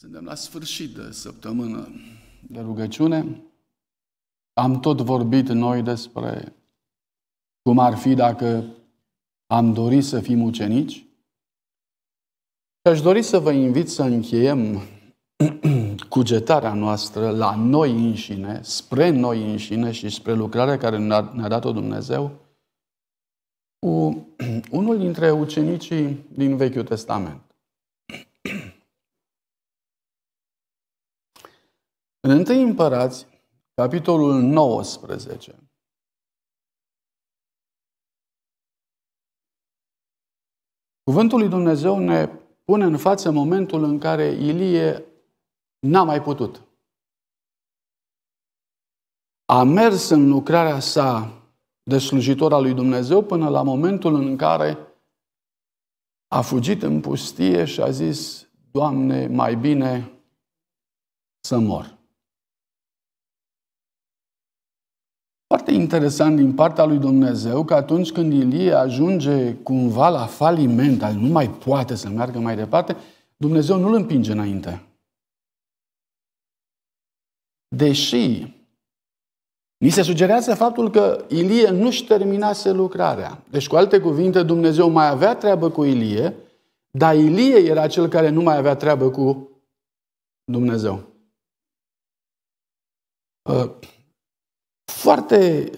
Suntem la sfârșit de săptămână de rugăciune. Am tot vorbit noi despre cum ar fi dacă am dorit să fim ucenici. Și aș dori să vă invit să încheiem cugetarea noastră la noi înșine, spre noi înșine și spre lucrarea care ne-a dat-o Dumnezeu, cu unul dintre ucenicii din Vechiul Testament. În 1 Împărați, capitolul 19, Cuvântul lui Dumnezeu ne pune în față momentul în care Ilie n-a mai putut. A mers în lucrarea sa de slujitor al lui Dumnezeu până la momentul în care a fugit în pustie și a zis, Doamne, mai bine să mor. Foarte interesant din partea lui Dumnezeu că atunci când Ilie ajunge cumva la faliment, al nu mai poate să meargă mai departe, Dumnezeu nu îl împinge înainte. Deși Ni se sugerează faptul că Ilie nu-și terminase lucrarea. Deci, cu alte cuvinte, Dumnezeu mai avea treabă cu Ilie, dar Ilie era cel care nu mai avea treabă cu Dumnezeu. Ă, foarte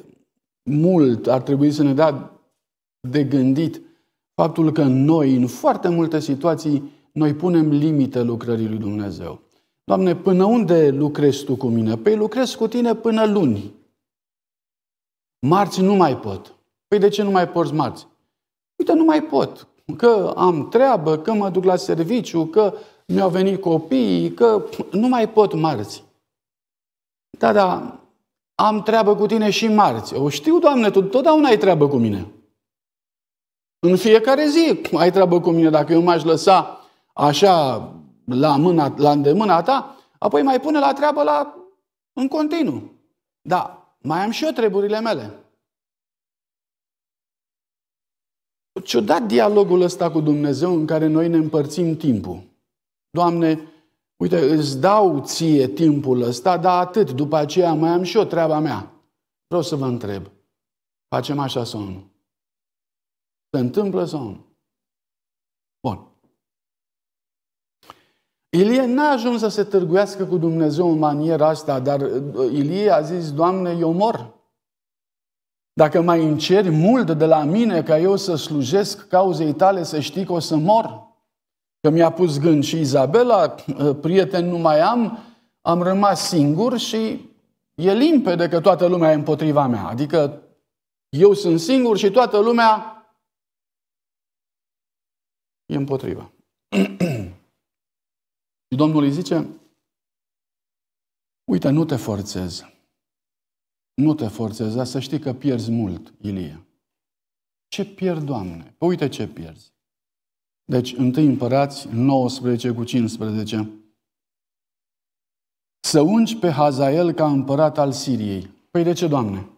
mult ar trebui să ne dea de gândit faptul că noi, în foarte multe situații, noi punem limite lucrării lui Dumnezeu. Doamne, până unde lucrezi tu cu mine? Păi lucrez cu tine până luni. Marți nu mai pot. Păi de ce nu mai porți marți? Uite, nu mai pot. Că am treabă, că mă duc la serviciu, că mi-au venit copiii, că nu mai pot marți. Da, da, am treabă cu tine și marți. O știu, Doamne, tu totdeauna ai treabă cu mine. În fiecare zi ai treabă cu mine. Dacă eu m-aș lăsa așa la, mâna, la îndemâna ta, apoi mai pune la treabă la, în continuu. Da, mai am și eu treburile mele. Ciudat dialogul ăsta cu Dumnezeu în care noi ne împărțim timpul. Doamne, uite, îți dau ție timpul ăsta, dar atât, după aceea mai am și eu treaba mea. Vreau să vă întreb, facem așa sau nu? Se întâmplă sau nu? Bun. Ilie n-a ajuns să se târguiască cu Dumnezeu în maniera asta, dar uh, Ilie a zis, Doamne, eu mor. Dacă mai înceri mult de la mine ca eu să slujesc cauzei tale, să știi că o să mor că mi-a pus gând și Izabela, ă, prieten nu mai am, am rămas singur și e limpede că toată lumea e împotriva mea. Adică eu sunt singur și toată lumea e împotriva. și Domnul îi zice, uite, nu te forțez. Nu te forțez, dar să știi că pierzi mult, Ilie. Ce pierd, Doamne? Păi uite ce pierzi. Deci, întâi Împărați 19 cu 15. Să ungi pe Hazael ca împărat al Siriei. Păi de ce, Doamne?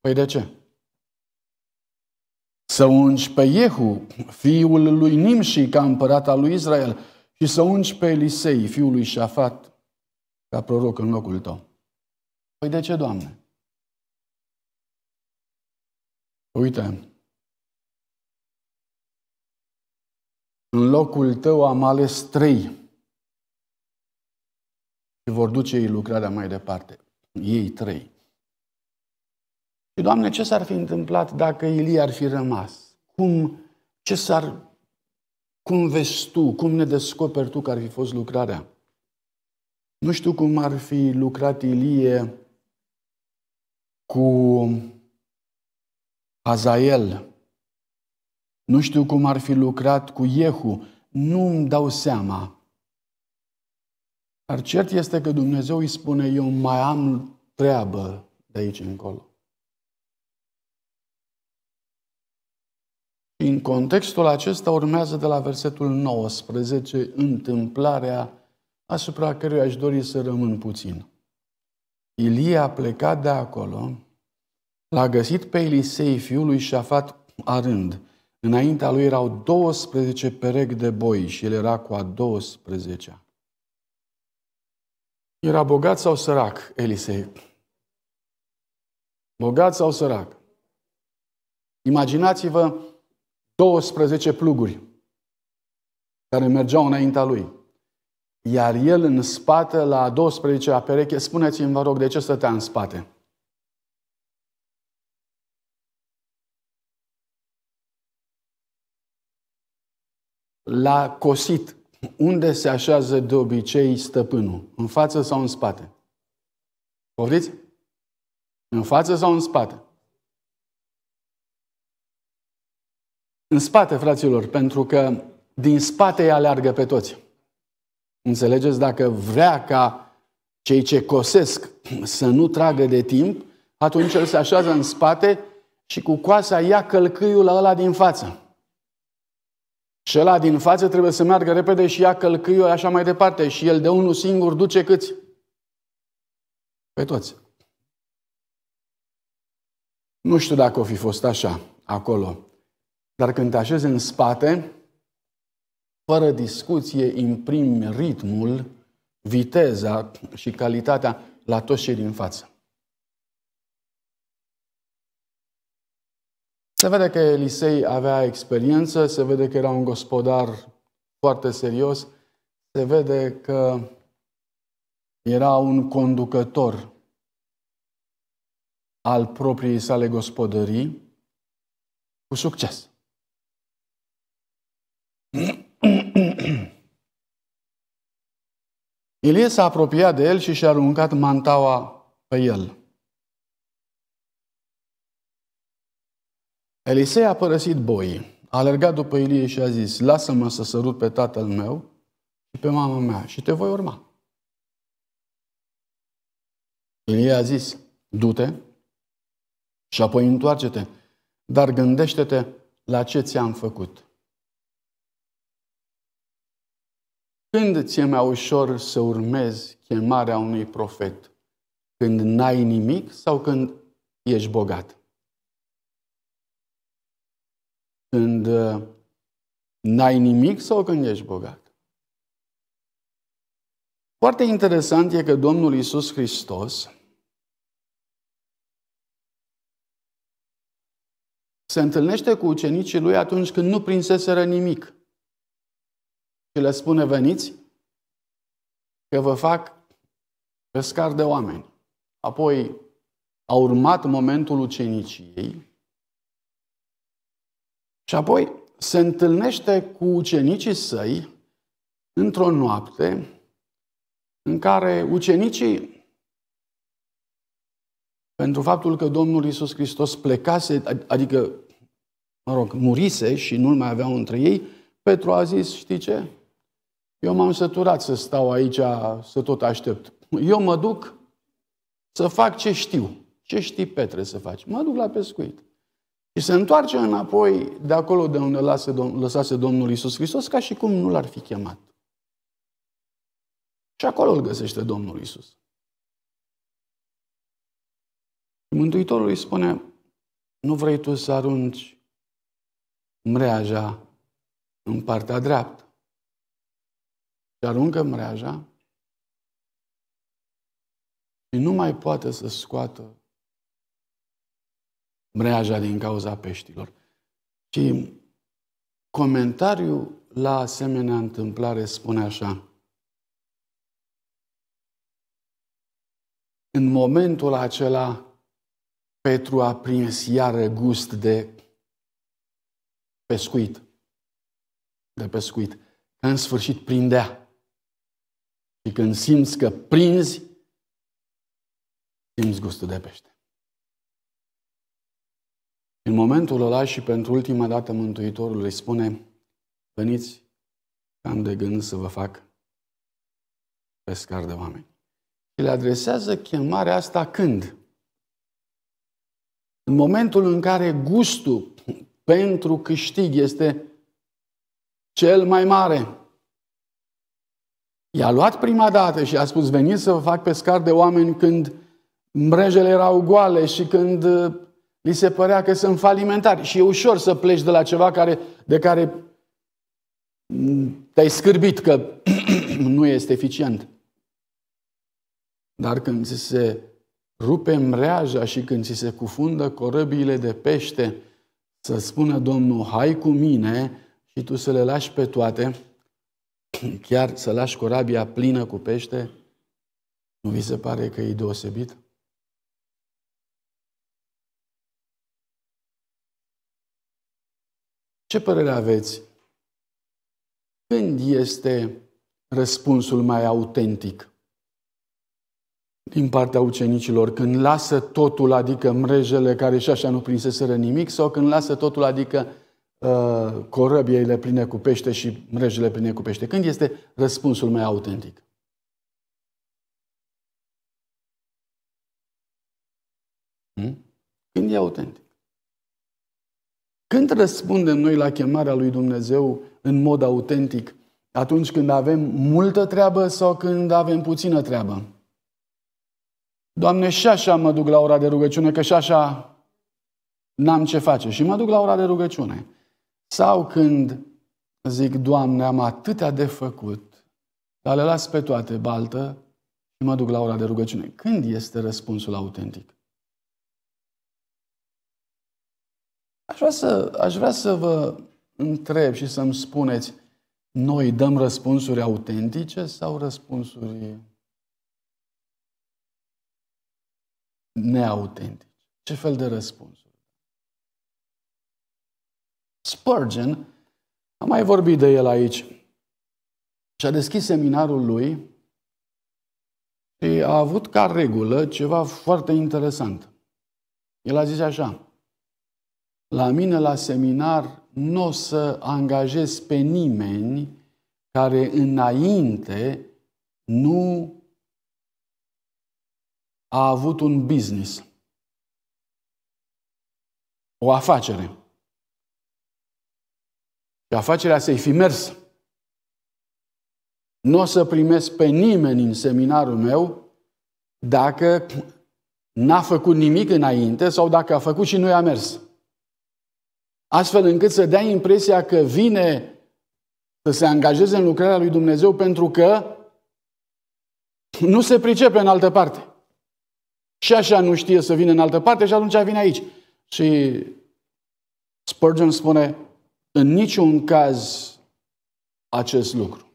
Păi de ce? Să ungi pe Jehu, fiul lui Nimși, ca împărat al lui Israel, și să ungi pe Elisei, fiul lui Șafat, ca proroc în locul tău. Păi de ce, Doamne? Uite, În locul tău am ales trei și vor duce ei lucrarea mai departe. Ei trei. Și, Doamne, ce s-ar fi întâmplat dacă Ilie ar fi rămas? Cum, ce s-ar, cum vezi Tu, cum ne descoperi Tu că ar fi fost lucrarea? Nu știu cum ar fi lucrat Ilie cu Azael. Nu știu cum ar fi lucrat cu Iehu, nu îmi dau seama. Dar cert este că Dumnezeu îi spune, eu mai am treabă de aici încolo. Și în contextul acesta urmează de la versetul 19 întâmplarea asupra căruia aș dori să rămân puțin. Ilie a plecat de acolo, l-a găsit pe Elisei, fiul lui Șafat, arând, Înaintea lui erau 12 perechi de boi și el era cu a 12-a. Era bogat sau sărac, Elisei? Bogat sau sărac? Imaginați-vă 12 pluguri care mergeau înaintea lui. Iar el în spate, la 12-a pereche, spuneți-mi, vă rog, de ce stătea în spate? la cosit, unde se așează de obicei stăpânul? În față sau în spate? Poftiți? În față sau în spate? În spate, fraților, pentru că din spate ea aleargă pe toți. Înțelegeți? Dacă vrea ca cei ce cosesc să nu tragă de timp, atunci el se așează în spate și cu coasa ia călcâiul ăla din față ăla din față trebuie să meargă repede și ia călcâiul așa mai departe și el de unul singur duce câți? Pe toți. Nu știu dacă o fi fost așa acolo, dar când te așezi în spate, fără discuție imprimi ritmul, viteza și calitatea la toți cei din față. Se vede că Elisei avea experiență, se vede că era un gospodar foarte serios, se vede că era un conducător al propriei sale gospodării cu succes. Ilie s-a apropiat de el și și-a aruncat mantaua pe el. Elisei a părăsit boii, a alergat după Ilie și a zis, lasă-mă să sărut pe tatăl meu și pe mama mea și te voi urma. Ilie a zis, du-te și apoi întoarce-te, dar gândește-te la ce ți-am făcut. Când ți-e mai ușor să urmezi chemarea unui profet? Când n-ai nimic sau când ești bogat? Când uh, n-ai nimic sau când ești bogat? Foarte interesant e că Domnul Isus Hristos se întâlnește cu ucenicii lui atunci când nu prinseseră nimic. Și le spune, veniți, că vă fac pescar de oameni. Apoi a urmat momentul uceniciei, și apoi se întâlnește cu ucenicii săi într-o noapte în care ucenicii pentru faptul că Domnul Isus Hristos plecase, adică, mă rog, murise și nu-l mai aveau între ei, Petru a zis, știi ce? Eu m-am săturat să stau aici, să tot aștept. Eu mă duc să fac ce știu. Ce știi, Petre, să faci? Mă duc la pescuit. Și se întoarce înapoi de acolo de unde lase, lăsase Domnul Isus Hristos, ca și cum nu l-ar fi chemat. Și acolo îl găsește Domnul Isus. Mântuitorul îi spune, nu vrei tu să arunci mreaja în partea dreaptă. Și aruncă mreaja și nu mai poate să scoată mreaja din cauza peștilor. Și comentariul la asemenea întâmplare spune așa. În momentul acela, Petru a prins iară gust de pescuit. De pescuit. în sfârșit prindea. Și când simți că prinzi, simți gustul de pește. În momentul ăla și pentru ultima dată Mântuitorul îi spune, veniți că am de gând să vă fac pescar de oameni. Și le adresează chemarea asta când? În momentul în care gustul pentru câștig este cel mai mare. I-a luat prima dată și a spus, veniți să vă fac pescar de oameni când mrejele erau goale și când li se părea că sunt falimentari. Și e ușor să pleci de la ceva care, de care te-ai scârbit că nu este eficient. Dar când ți se rupe mreaja și când ți se cufundă corăbiile de pește, să spună Domnul, hai cu mine și tu să le lași pe toate, chiar să lași corabia plină cu pește, nu vi se pare că e deosebit? Ce părere aveți? Când este răspunsul mai autentic din partea ucenicilor? Când lasă totul, adică mrejele care și așa nu prinseseră nimic, sau când lasă totul, adică uh, corăbiile pline cu pește și mrejele pline cu pește? Când este răspunsul mai autentic? Hmm? Când e autentic? Când răspundem noi la chemarea lui Dumnezeu în mod autentic? Atunci când avem multă treabă sau când avem puțină treabă? Doamne, și așa mă duc la ora de rugăciune, că și așa n-am ce face. Și mă duc la ora de rugăciune. Sau când zic, Doamne, am atâtea de făcut, dar le las pe toate baltă și mă duc la ora de rugăciune. Când este răspunsul autentic? Aș vrea să, aș vrea să vă întreb și să-mi spuneți, noi dăm răspunsuri autentice sau răspunsuri neautentice? Ce fel de răspunsuri? Spurgeon, am mai vorbit de el aici, și-a deschis seminarul lui și a avut ca regulă ceva foarte interesant. El a zis așa, la mine la seminar nu o să angajez pe nimeni care înainte nu a avut un business, o afacere. Și afacerea să-i fi mers. Nu o să primesc pe nimeni în seminarul meu dacă n-a făcut nimic înainte sau dacă a făcut și nu i-a mers astfel încât să dea impresia că vine să se angajeze în lucrarea lui Dumnezeu pentru că nu se pricepe în altă parte. Și așa nu știe să vină în altă parte și atunci vine aici. Și Spurgeon spune, în niciun caz acest lucru.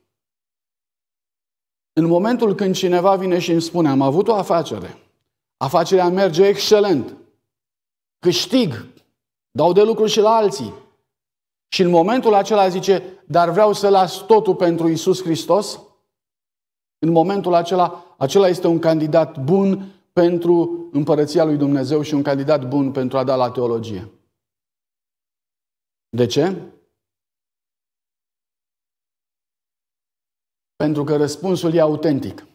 În momentul când cineva vine și îmi spune, am avut o afacere, afacerea merge excelent, câștig, Dau de lucru și la alții. Și în momentul acela zice, dar vreau să las totul pentru Isus Hristos? În momentul acela, acela este un candidat bun pentru împărăția lui Dumnezeu și un candidat bun pentru a da la teologie. De ce? Pentru că răspunsul e autentic.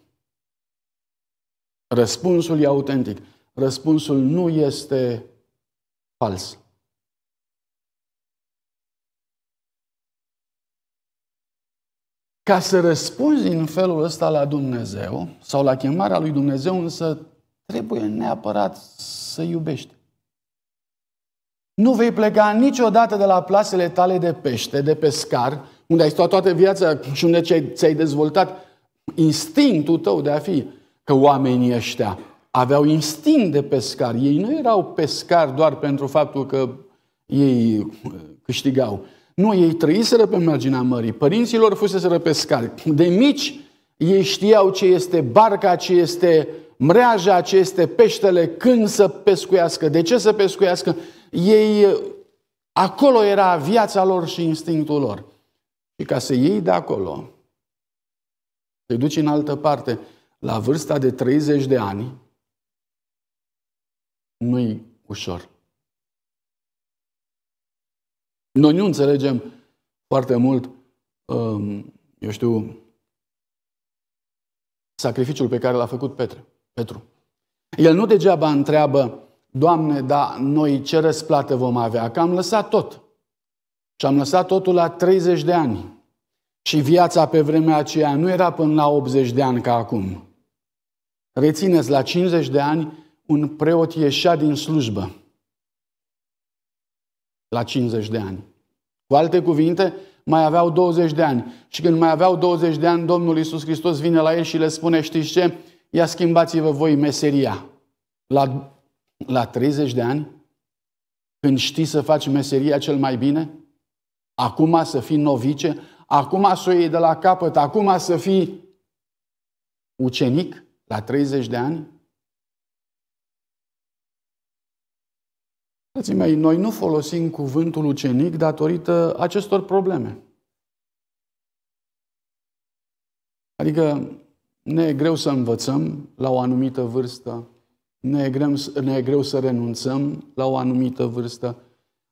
Răspunsul e autentic. Răspunsul nu este fals. Ca să răspunzi în felul ăsta la Dumnezeu sau la chemarea lui Dumnezeu, însă trebuie neapărat să iubești. Nu vei pleca niciodată de la plasele tale de pește, de pescar, unde ai stat toată viața și unde ți-ai dezvoltat instinctul tău de a fi. Că oamenii ăștia aveau instinct de pescar. Ei nu erau pescari doar pentru faptul că ei uh, câștigau, nu, ei trăiseră pe marginea mării, părinților fuseseră pescari. De mici ei știau ce este barca, ce este mreaja, ce este peștele, când să pescuiască, de ce să pescuiască. Ei, eh, acolo era viața lor și instinctul lor. Și ca să iei de acolo, te duci în altă parte, la vârsta de 30 de ani, nu-i ușor. Noi nu înțelegem foarte mult, um, eu știu, sacrificiul pe care l-a făcut Petre, Petru. El nu degeaba întreabă, Doamne, da, noi ce răsplată vom avea? Că am lăsat tot. Și am lăsat totul la 30 de ani. Și viața pe vremea aceea nu era până la 80 de ani ca acum. Rețineți, la 50 de ani, un preot ieșea din slujbă la 50 de ani. Cu alte cuvinte, mai aveau 20 de ani. Și când mai aveau 20 de ani, Domnul Iisus Hristos vine la el și le spune, știți ce? Ia schimbați-vă voi meseria. La, la 30 de ani, când știi să faci meseria cel mai bine, acum să fii novice, acum să o iei de la capăt, acum să fii ucenic la 30 de ani, Frații mei, noi nu folosim cuvântul ucenic datorită acestor probleme. Adică ne e greu să învățăm la o anumită vârstă, ne e, greu, ne e greu să renunțăm la o anumită vârstă.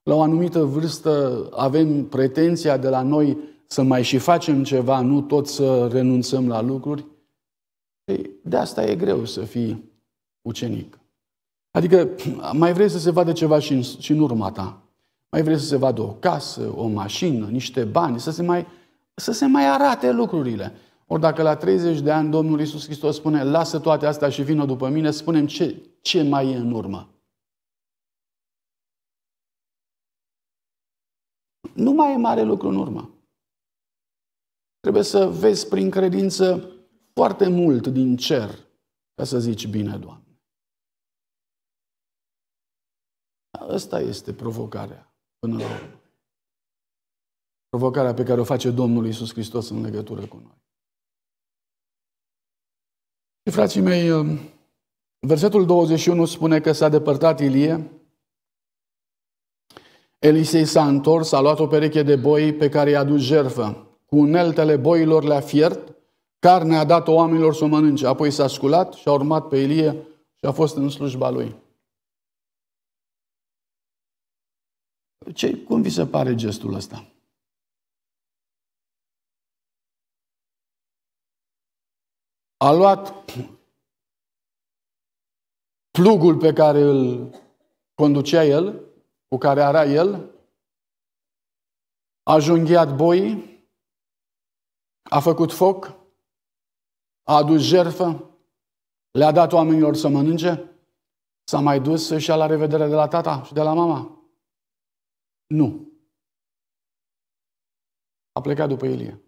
La o anumită vârstă avem pretenția de la noi să mai și facem ceva, nu tot să renunțăm la lucruri. De asta e greu să fii ucenic. Adică mai vrei să se vadă ceva și în, și în urma ta. Mai vrei să se vadă o casă, o mașină, niște bani, să se mai, să se mai arate lucrurile. Ori dacă la 30 de ani Domnul Iisus Hristos spune, lasă toate astea și vină după mine, spunem ce, ce mai e în urmă. Nu mai e mare lucru în urmă. Trebuie să vezi prin credință foarte mult din cer ca să zici bine, Doamne. Asta este provocarea până la urmă. Provocarea pe care o face Domnul Isus Hristos în legătură cu noi. Și frații mei, um, versetul 21 spune că s-a depărtat Ilie, Elisei s-a întors, a luat o pereche de boi pe care i-a dus jerfă. Cu uneltele boilor le-a fiert, carnea a dat-o oamenilor să o mănânce, apoi s-a sculat și a urmat pe Ilie și a fost în slujba lui. Ce, cum vi se pare gestul ăsta? A luat plugul pe care îl conducea el, cu care era el, a junghiat boii, a făcut foc, a adus jerfă, le-a dat oamenilor să mănânce, s-a mai dus să-și ia la revedere de la tata și de la mama. Nu. A plecat după Ilie.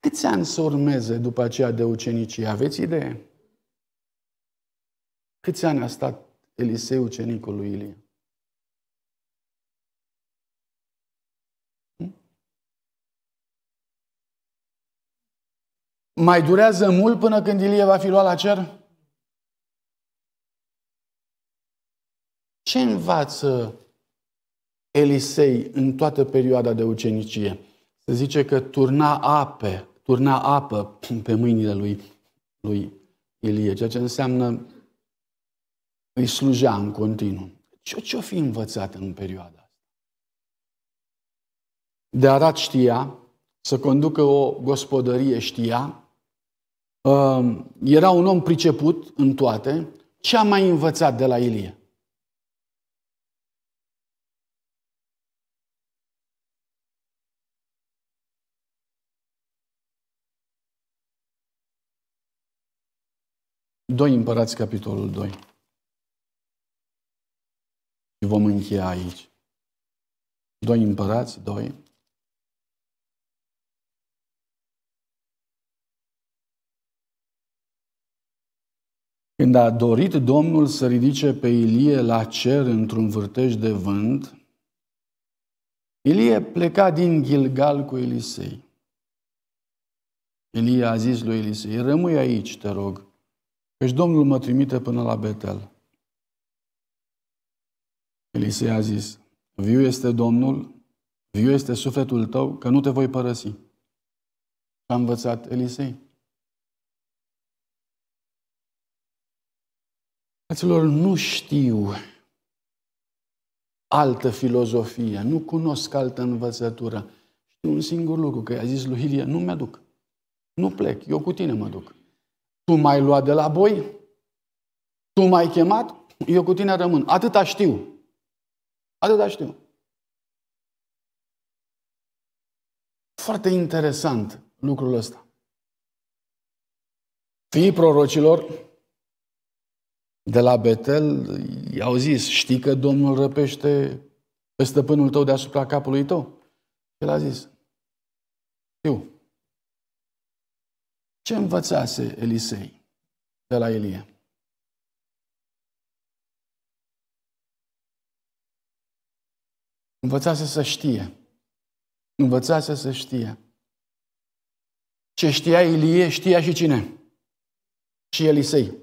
Câți ani să urmeze după aceea de ucenicii? Aveți idee? Câți ani a stat Elisei ucenicul lui Ilie? Hm? Mai durează mult până când Ilie va fi luat la cer? Ce învață Elisei în toată perioada de ucenicie. Se zice că turna ape, turna apă pe mâinile lui, lui Ilie, ceea ce înseamnă îi slujea în continuu. Ce, ce-o fi învățat în perioada asta? De arat știa, să conducă o gospodărie știa, um, era un om priceput în toate, ce a mai învățat de la Ilie? 2 Împărați, capitolul 2. Și vom încheia aici. 2 Împărați, 2. Când a dorit Domnul să ridice pe Ilie la cer într-un vârtej de vânt, Ilie pleca din Gilgal cu Elisei. Elie a zis lui Elisei, rămâi aici, te rog, Căci Domnul mă trimite până la Betel. Elisei a zis, viu este Domnul, viu este sufletul tău, că nu te voi părăsi. A învățat Elisei. Fraților, nu știu altă filozofie, nu cunosc altă învățătură. Știu un singur lucru, că i-a zis lui Hilie, nu mi-aduc. Nu plec, eu cu tine mă duc. Tu m-ai luat de la boi? Tu m-ai chemat? Eu cu tine rămân. Atâta știu. Atâta știu. Foarte interesant lucrul ăsta. Fii prorocilor de la Betel i-au zis, știi că Domnul răpește pe stăpânul tău deasupra capului tău? El a zis, știu. Ce învățase Elisei de la Elie? Învățase să știe. Învățase să știe. Ce știa Elie? știa și cine? Și Elisei.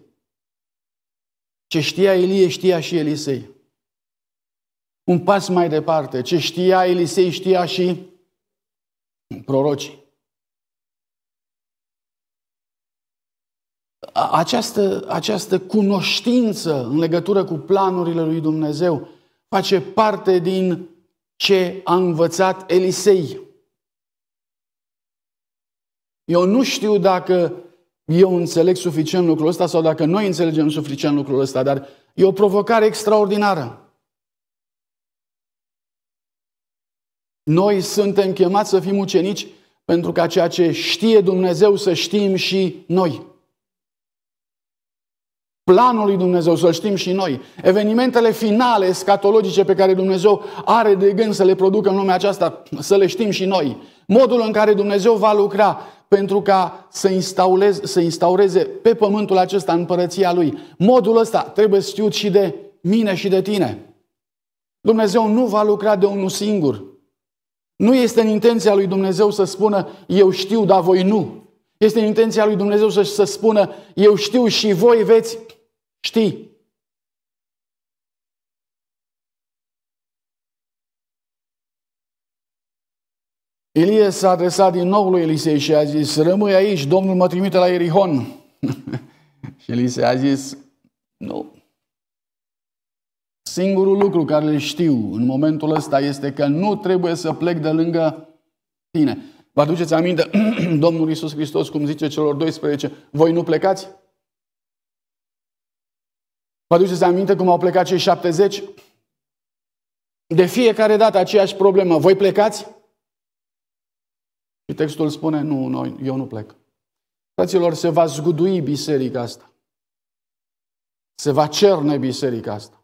Ce știa Elie? știa și Elisei. Un pas mai departe, ce știa Elisei, știa și prorocii. această, această cunoștință în legătură cu planurile lui Dumnezeu face parte din ce a învățat Elisei. Eu nu știu dacă eu înțeleg suficient lucrul ăsta sau dacă noi înțelegem suficient lucrul ăsta, dar e o provocare extraordinară. Noi suntem chemați să fim ucenici pentru ca ceea ce știe Dumnezeu să știm și noi planul lui Dumnezeu, să-l știm și noi. Evenimentele finale escatologice pe care Dumnezeu are de gând să le producă în lumea aceasta, să le știm și noi. Modul în care Dumnezeu va lucra pentru ca să, instaureze, să instaureze pe pământul acesta împărăția Lui. Modul ăsta trebuie știut și de mine și de tine. Dumnezeu nu va lucra de unul singur. Nu este în intenția lui Dumnezeu să spună eu știu, dar voi nu. Este în intenția lui Dumnezeu să, să spună eu știu și voi veți Știi. Ilie s-a adresat din nou lui Elisei și a zis, rămâi aici, Domnul mă trimite la Erihon. și Elisei a zis, nu. Singurul lucru care le știu în momentul ăsta este că nu trebuie să plec de lângă tine. Vă aduceți aminte, Domnul Iisus Hristos, cum zice celor 12, voi nu plecați? Vă aduceți aminte cum au plecat cei 70? De fiecare dată aceeași problemă. Voi plecați? Și textul spune, nu, noi, eu nu plec. Fraților, se va zgudui biserica asta. Se va cerne biserica asta.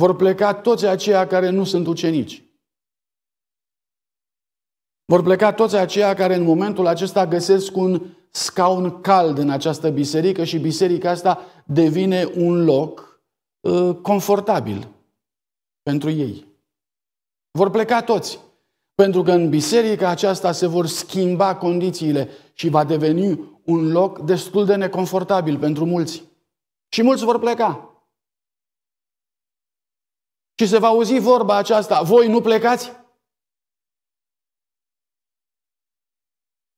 Vor pleca toți aceia care nu sunt ucenici. Vor pleca toți aceia care în momentul acesta găsesc un scaun cald în această biserică și biserica asta devine un loc uh, confortabil pentru ei. Vor pleca toți, pentru că în biserica aceasta se vor schimba condițiile și va deveni un loc destul de neconfortabil pentru mulți. Și mulți vor pleca. Și se va auzi vorba aceasta, voi nu plecați?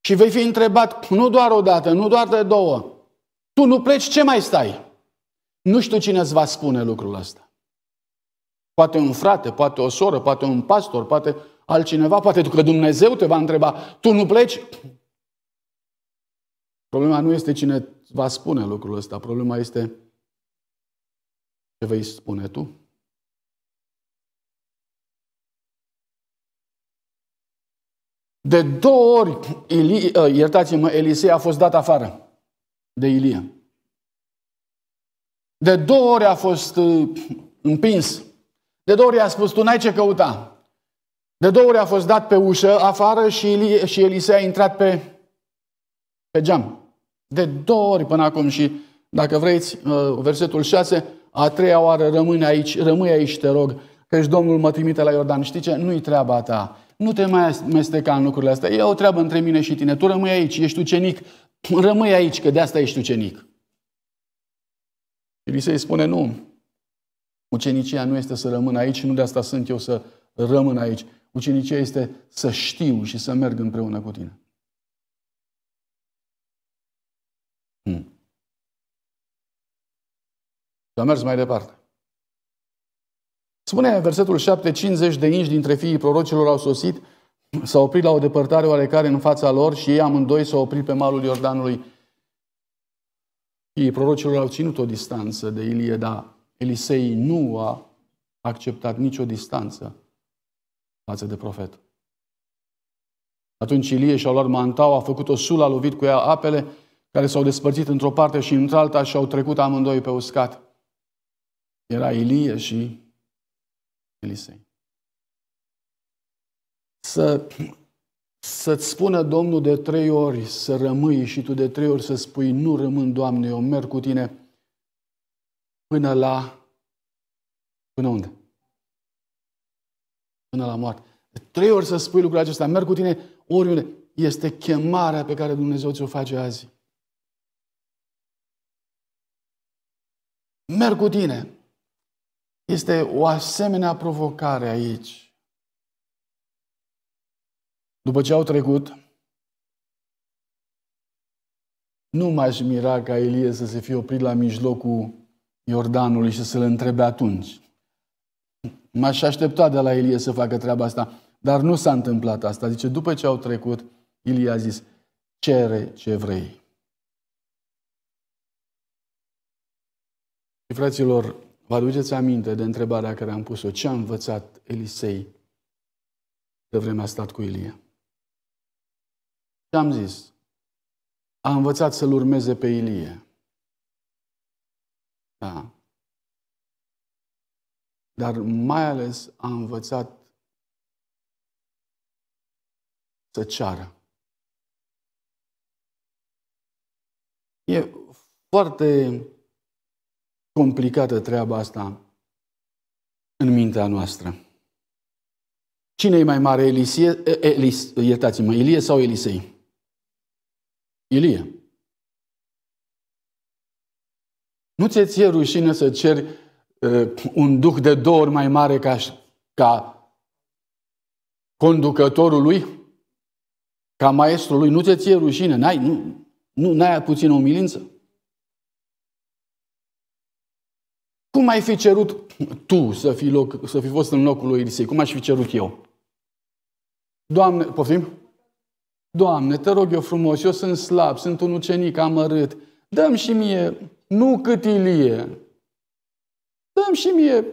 Și vei fi întrebat nu doar o dată, nu doar de două, tu nu pleci, ce mai stai? Nu știu cine îți va spune lucrul ăsta. Poate un frate, poate o soră, poate un pastor, poate altcineva, poate că Dumnezeu te va întreba, tu nu pleci? Problema nu este cine va spune lucrul ăsta, problema este ce vei spune tu. De două ori, ă, iertați-mă, Elisei a fost dat afară de Ilie. De două ori a fost uh, împins. De două ori a spus, tu n-ai ce căuta. De două ori a fost dat pe ușă afară și, Ilie, și Elisea a intrat pe, pe geam. De două ori până acum și, dacă vreți, uh, versetul 6, a treia oară rămâne aici, rămâi aici, te rog, căci Domnul mă trimite la Iordan. Știi ce? Nu-i treaba ta. Nu te mai amesteca în lucrurile astea. E o treabă între mine și tine. Tu rămâi aici, ești ucenic, Rămâi aici, că de asta ești ucenic. Elisei spune, nu, ucenicia nu este să rămân aici, nu de asta sunt eu să rămân aici. Ucenicia este să știu și să merg împreună cu tine. Hmm. Și a mers mai departe. Spune versetul 7, 50 de inși dintre fiii prorocilor au sosit s-a oprit la o depărtare oarecare în fața lor și ei amândoi s-au oprit pe malul Iordanului. Ei, prorocilor, au ținut o distanță de Ilie, dar Elisei nu a acceptat nicio distanță față de profet. Atunci Ilie și-a luat mantau, a făcut o sulă, a lovit cu ea apele, care s-au despărțit într-o parte și într-alta și au trecut amândoi pe uscat. Era Ilie și Elisei să, să-ți spună Domnul de trei ori să rămâi și tu de trei ori să spui, nu rămân, Doamne, eu merg cu tine până la... până unde? Până la moarte. De trei ori să spui lucrul acesta, merg cu tine oriunde. Este chemarea pe care Dumnezeu ți-o face azi. Merg cu tine. Este o asemenea provocare aici. După ce au trecut, nu m-aș mira ca Elie să se fie oprit la mijlocul Iordanului și să-l întrebe atunci. M-aș aștepta de la Elie să facă treaba asta, dar nu s-a întâmplat asta. Zice, după ce au trecut, Ilie a zis, cere ce vrei. Și fraților, vă aduceți aminte de întrebarea care am pus-o. Ce a învățat Elisei de vremea a stat cu Ilie? Și am zis, a învățat să-l urmeze pe Ilie. Da. Dar mai ales a învățat să ceară. E foarte complicată treaba asta în mintea noastră. Cine e mai mare, Elisie, Elis, iertați-mă, Ilie sau Elisei? Ilie. Nu ți-e ție rușine să ceri uh, un duh de două ori mai mare ca, ca conducătorul lui, ca maestrul lui? Nu ți-e ție rușine? N-ai, nu, nu, n-ai puțină umilință? Cum ai fi cerut tu să fi, loc, să fi fost în locul lui Elisei? Cum aș fi cerut eu? Doamne, poftim? Doamne, te rog eu frumos, eu sunt slab, sunt un ucenic amărât, dă-mi și mie, nu cât Ilie, dă-mi și mie,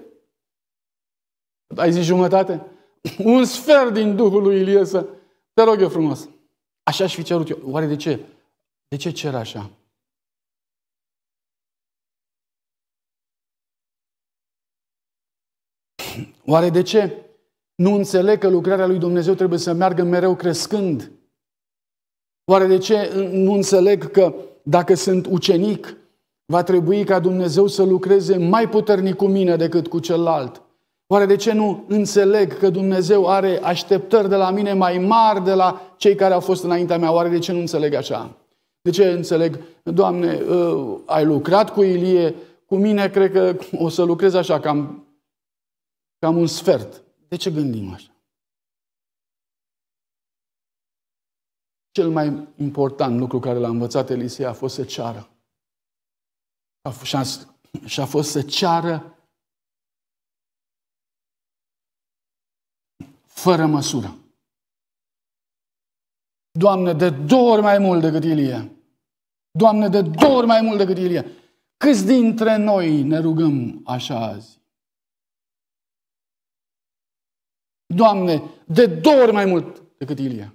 ai zis jumătate? Un sfert din Duhul lui Ilie să... Te rog eu frumos. Așa aș fi cerut eu. Oare de ce? De ce cer așa? Oare de ce? Nu înțeleg că lucrarea lui Dumnezeu trebuie să meargă mereu crescând. Oare de ce nu înțeleg că dacă sunt ucenic, va trebui ca Dumnezeu să lucreze mai puternic cu mine decât cu celălalt? Oare de ce nu înțeleg că Dumnezeu are așteptări de la mine mai mari de la cei care au fost înaintea mea? Oare de ce nu înțeleg așa? De ce înțeleg, Doamne, ă, ai lucrat cu Ilie, cu mine cred că o să lucrez așa, cam, cam un sfert. De ce gândim așa? Cel mai important lucru care l-a învățat Elisei a fost să ceară. A f- și-a, și-a fost să ceară fără măsură. Doamne, de două ori mai mult decât Ilie. Doamne, de două ori mai mult decât Ilie. Câți dintre noi ne rugăm așa azi? Doamne, de două ori mai mult decât Ilie.